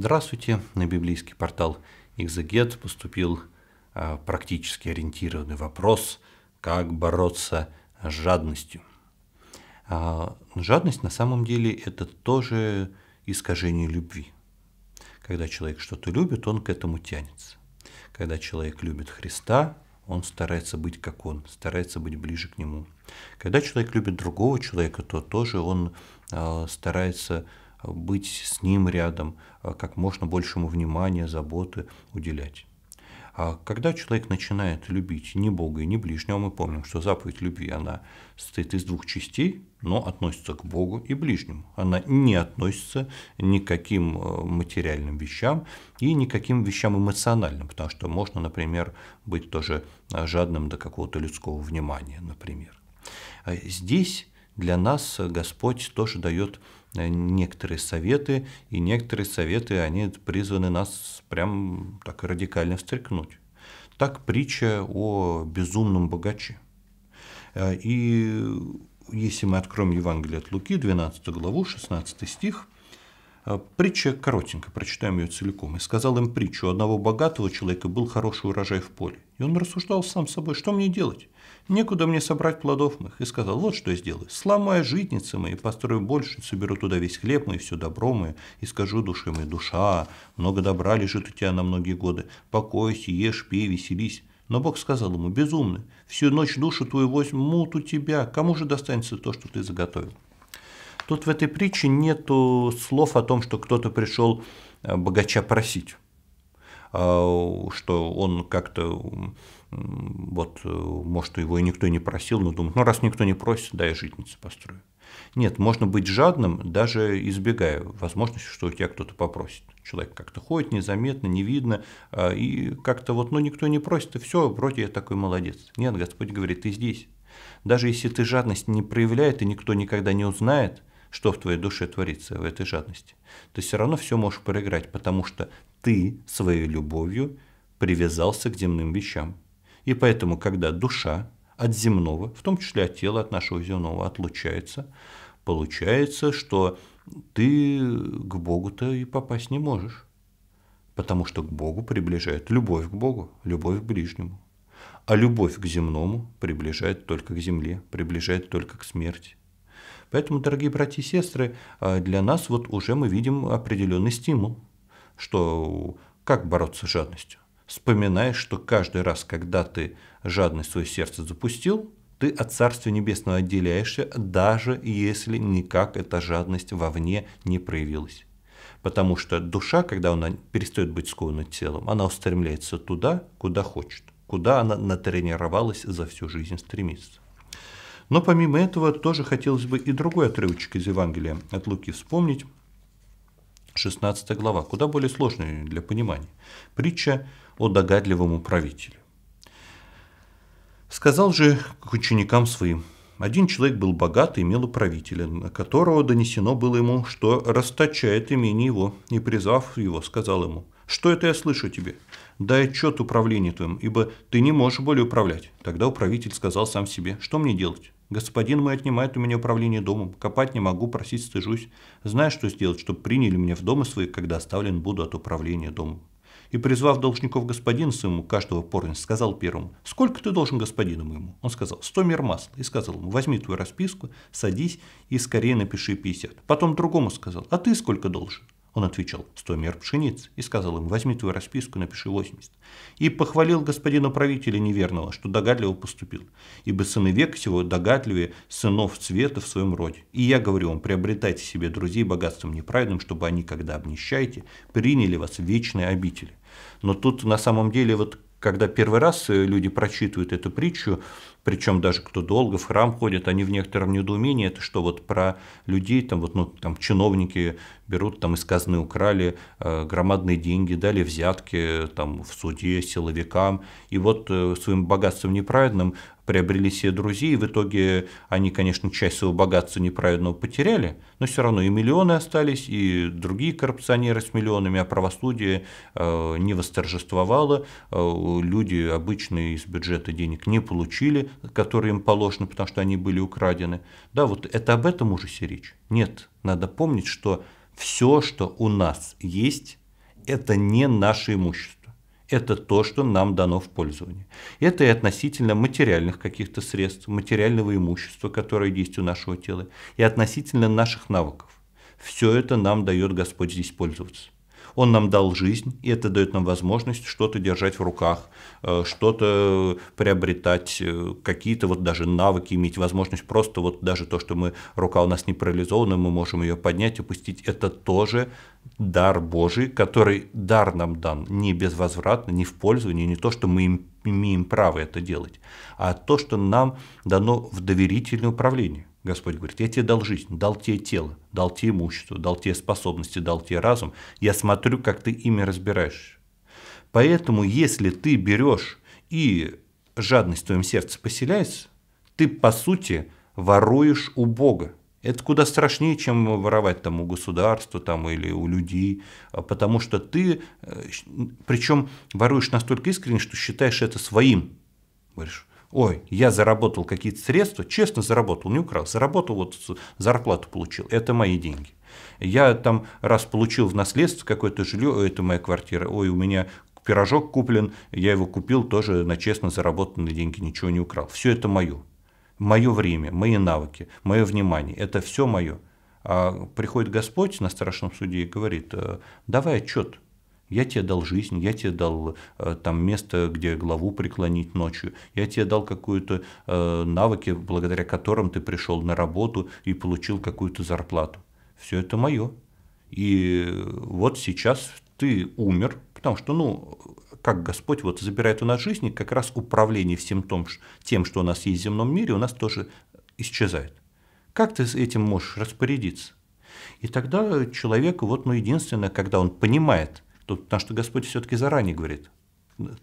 Здравствуйте! На библейский портал «Экзегет» поступил а, практически ориентированный вопрос, как бороться с жадностью. А, жадность на самом деле это тоже искажение любви. Когда человек что-то любит, он к этому тянется. Когда человек любит Христа, он старается быть как он, старается быть ближе к нему. Когда человек любит другого человека, то тоже он а, старается быть с ним рядом, а как можно большему внимания, заботы уделять. А когда человек начинает любить ни Бога и ни ближнего, мы помним, что заповедь любви, она состоит из двух частей, но относится к Богу и ближнему. Она не относится ни к каким э, материальным вещам и никаким вещам эмоциональным, потому что можно, например, быть тоже э, жадным до какого-то людского внимания, например. А здесь для нас Господь тоже дает Э, некоторые советы, и некоторые советы, они призваны нас прям так радикально встряхнуть. Так притча о безумном богаче. Э, и если мы откроем Евангелие от Луки, 12 главу, 16 стих – Э, притча коротенькая, прочитаем ее целиком. «И сказал им притчу, у одного богатого человека был хороший урожай в поле. И он рассуждал сам с собой, что мне делать? Некуда мне собрать плодов моих. И сказал, вот что я сделаю. Сломаю житницы мои, построю больше, соберу туда весь хлеб мой, все добро мое, и скажу душе моей, душа, много добра лежит у тебя на многие годы. Покойся, ешь, пей, веселись. Но Бог сказал ему, безумный, всю ночь душу твою возьмут у тебя, кому же достанется то, что ты заготовил? Тут в этой притче нет слов о том, что кто-то пришел э, богача просить, а, что он как-то вот, э, может, его и никто не просил, но думает, ну, раз никто не просит, да, я житницу построю. Нет, можно быть жадным, даже избегая возможности, что у тебя кто-то попросит. Человек как-то ходит незаметно, не видно, а, и как-то вот, ну, никто не просит, и все, вроде я такой молодец. Нет, Господь говорит, ты здесь. Даже если ты жадность не проявляет, и никто никогда не узнает, что в твоей душе творится в этой жадности. Ты все равно все можешь проиграть, потому что ты своей любовью привязался к земным вещам. И поэтому, когда душа от земного, в том числе от тела, от нашего земного, отлучается, получается, что ты к Богу-то и попасть не можешь. Потому что к Богу приближает любовь к Богу, любовь к ближнему. А любовь к земному приближает только к земле, приближает только к смерти. Поэтому, дорогие братья и сестры, а, для нас вот уже мы видим определенный стимул, что как бороться с жадностью. Вспоминаешь, что каждый раз, когда ты жадность в свое сердце запустил, ты от Царства Небесного отделяешься, даже если никак эта жадность вовне не проявилась. Потому что душа, когда она перестает быть скована телом, она устремляется туда, куда хочет, куда она натренировалась за всю жизнь стремиться. Но помимо этого тоже хотелось бы и другой отрывочек из Евангелия от Луки вспомнить, 16 глава, куда более сложная для понимания. Притча о догадливом управителе. Сказал же к ученикам своим, один человек был богат и имел управителя, на которого донесено было ему, что расточает имение его, и, призвав его, сказал ему, «Что это я слышу тебе? дай отчет управлению твоим, ибо ты не можешь более управлять. Тогда управитель сказал сам себе, что мне делать? Господин мой отнимает у меня управление домом, копать не могу, просить стыжусь. знаешь, что сделать, чтобы приняли меня в дома свои, когда оставлен буду от управления домом. И призвав должников господин своему, каждого порнец, сказал первому, «Сколько ты должен господину моему?» Он сказал, «Сто мер масла». И сказал ему, «Возьми твою расписку, садись и скорее напиши 50». Потом другому сказал, «А ты сколько должен?» Он отвечал 100 мер пшениц и сказал им, возьми твою расписку, напиши 80. И похвалил господина правителя неверного, что догадливо поступил. Ибо сыны век всего догадливее сынов цвета в своем роде. И я говорю вам, приобретайте себе друзей богатством неправедным, чтобы они, когда обнищаете, приняли вас в вечные обители. Но тут на самом деле вот когда первый раз э, люди прочитывают эту притчу, причем даже кто долго в храм ходит, они в некотором недоумении, это что вот про людей, там вот, ну, там чиновники берут, там из казны украли э, громадные деньги, дали взятки там в суде силовикам, и вот э, своим богатством неправедным приобрели себе друзей, и в итоге они, конечно, часть своего богатства неправедного потеряли, но все равно и миллионы остались, и другие коррупционеры с миллионами, а правосудие э, не восторжествовало, э, люди обычные из бюджета денег не получили, которые им положены, потому что они были украдены. Да, вот это об этом уже ужасе речь. Нет, надо помнить, что все, что у нас есть, это не наше имущество. Это то, что нам дано в пользование. Это и относительно материальных каких-то средств, материального имущества, которое есть у нашего тела, и относительно наших навыков. Все это нам дает Господь здесь пользоваться. Он нам дал жизнь, и это дает нам возможность что-то держать в руках, э, что-то приобретать, э, какие-то вот даже навыки иметь, возможность просто вот даже то, что мы, рука у нас не парализована, мы можем ее поднять, опустить, это тоже дар Божий, который дар нам дан не безвозвратно, не в пользование, не то, что мы им, имеем право это делать, а то, что нам дано в доверительное управление – Господь говорит, я тебе дал жизнь, дал тебе тело, дал тебе имущество, дал тебе способности, дал тебе разум. Я смотрю, как ты ими разбираешься. Поэтому, если ты берешь и жадность в твоем сердце поселяется, ты, по сути, воруешь у Бога. Это куда страшнее, чем воровать там у государства там, или у людей, а потому что ты, э, причем воруешь настолько искренне, что считаешь это своим. Говоришь, Ой, я заработал какие-то средства, честно заработал, не украл, заработал, вот зарплату получил, это мои деньги. Я там раз получил в наследство какое-то жилье, э, это моя квартира, ой, у меня пирожок куплен, я его купил тоже на честно заработанные деньги, ничего не украл. Все это мое. Мое время, мои навыки, мое внимание, это все мое. А приходит Господь на страшном суде и говорит, э, давай отчет, я тебе дал жизнь, я тебе дал э, там место, где главу преклонить ночью, я тебе дал какую-то э, навыки, благодаря которым ты пришел на работу и получил какую-то зарплату. Все это мое. И вот сейчас ты умер, потому что, ну, как Господь вот забирает у нас жизнь, и как раз управление всем том, тем, что у нас есть в земном мире, у нас тоже исчезает. Как ты с этим можешь распорядиться? И тогда человек, вот, ну, единственное, когда он понимает – то, потому что Господь все-таки заранее говорит,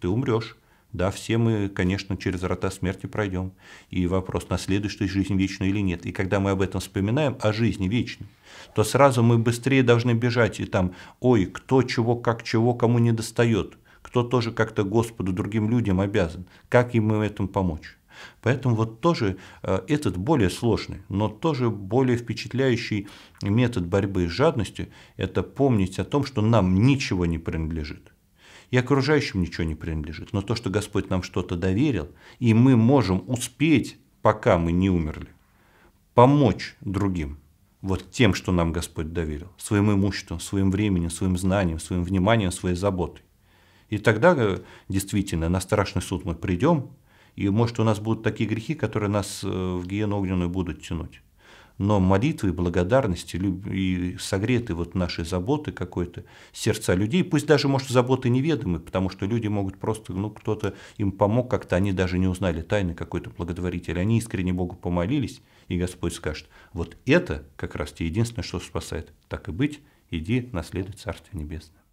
ты умрешь. Да, все мы, конечно, через рота смерти пройдем. И вопрос, наследуешь ты жизнь вечную или нет. И когда мы об этом вспоминаем, о жизни вечной, то сразу мы быстрее должны бежать и там, ой, кто чего, как чего, кому не достает, кто тоже как-то Господу, другим людям обязан, как ему в этом помочь. Поэтому вот тоже э, этот более сложный, но тоже более впечатляющий метод борьбы с жадностью – это помнить о том, что нам ничего не принадлежит. И окружающим ничего не принадлежит. Но то, что Господь нам что-то доверил, и мы можем успеть, пока мы не умерли, помочь другим – вот тем, что нам Господь доверил, своим имуществом, своим временем, своим знанием, своим вниманием, своей заботой. И тогда э, действительно на страшный суд мы придем, и может у нас будут такие грехи, которые нас э, в гиену огненную будут тянуть. Но молитвы, благодарности и согреты вот наши заботы какой-то, сердца людей, пусть даже, может, заботы неведомы, потому что люди могут просто, ну, кто-то им помог как-то, они даже не узнали тайны какой-то благотворителя. они искренне Богу помолились, и Господь скажет, вот это как раз те единственное, что спасает. Так и быть, иди наследовать Царствие Небесное.